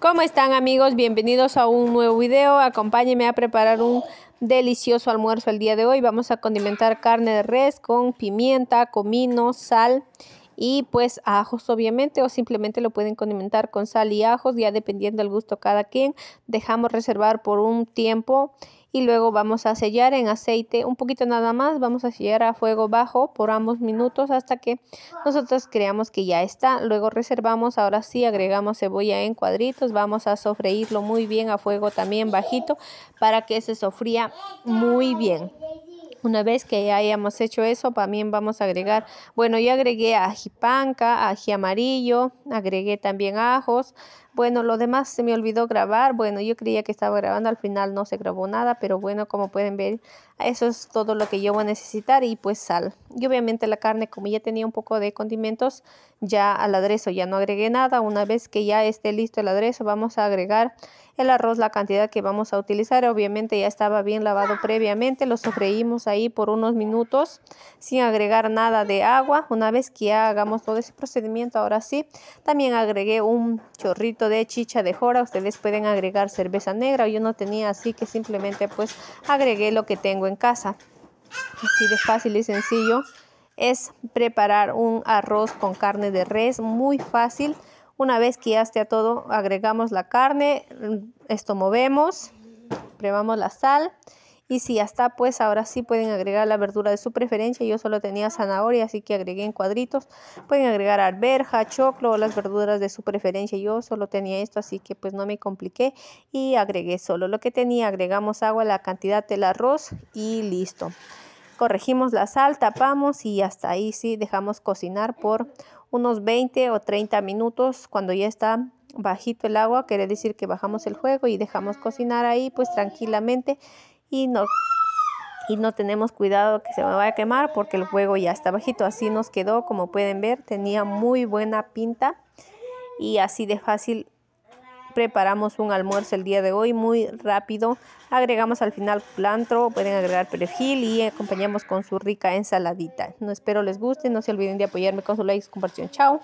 ¿Cómo están amigos? Bienvenidos a un nuevo video. Acompáñenme a preparar un delicioso almuerzo el día de hoy. Vamos a condimentar carne de res con pimienta, comino, sal y pues ajos obviamente o simplemente lo pueden condimentar con sal y ajos ya dependiendo del gusto cada quien dejamos reservar por un tiempo y luego vamos a sellar en aceite un poquito nada más vamos a sellar a fuego bajo por ambos minutos hasta que nosotros creamos que ya está luego reservamos ahora sí agregamos cebolla en cuadritos vamos a sofreírlo muy bien a fuego también bajito para que se sofría muy bien una vez que ya hayamos hecho eso, también vamos a agregar, bueno, yo agregué ají panca, ají amarillo, agregué también ajos, bueno, lo demás se me olvidó grabar. Bueno, yo creía que estaba grabando, al final no se grabó nada, pero bueno, como pueden ver, eso es todo lo que yo voy a necesitar y pues sal. Y obviamente la carne, como ya tenía un poco de condimentos, ya al aderezo ya no agregué nada. Una vez que ya esté listo el aderezo, vamos a agregar el arroz, la cantidad que vamos a utilizar. Obviamente ya estaba bien lavado previamente, lo sofreímos ahí por unos minutos sin agregar nada de agua. Una vez que ya hagamos todo ese procedimiento, ahora sí, también agregué un chorrito de chicha de jora, ustedes pueden agregar cerveza negra, yo no tenía así que simplemente pues agregué lo que tengo en casa. Así de fácil y sencillo es preparar un arroz con carne de res, muy fácil. Una vez que ya esté todo, agregamos la carne, esto movemos, probamos la sal y si ya está, pues ahora sí pueden agregar la verdura de su preferencia. Yo solo tenía zanahoria, así que agregué en cuadritos. Pueden agregar alberja, choclo o las verduras de su preferencia. Yo solo tenía esto, así que pues no me compliqué y agregué solo lo que tenía. Agregamos agua, la cantidad del arroz y listo. Corregimos la sal, tapamos y hasta ahí sí dejamos cocinar por unos 20 o 30 minutos cuando ya está bajito el agua, quiere decir que bajamos el fuego y dejamos cocinar ahí pues tranquilamente y no, y no tenemos cuidado que se me vaya a quemar porque el fuego ya está bajito. Así nos quedó, como pueden ver, tenía muy buena pinta y así de fácil preparamos un almuerzo el día de hoy muy rápido. Agregamos al final plantro pueden agregar perejil y acompañamos con su rica ensaladita. No espero les guste, no se olviden de apoyarme con su like y compartición. Chao.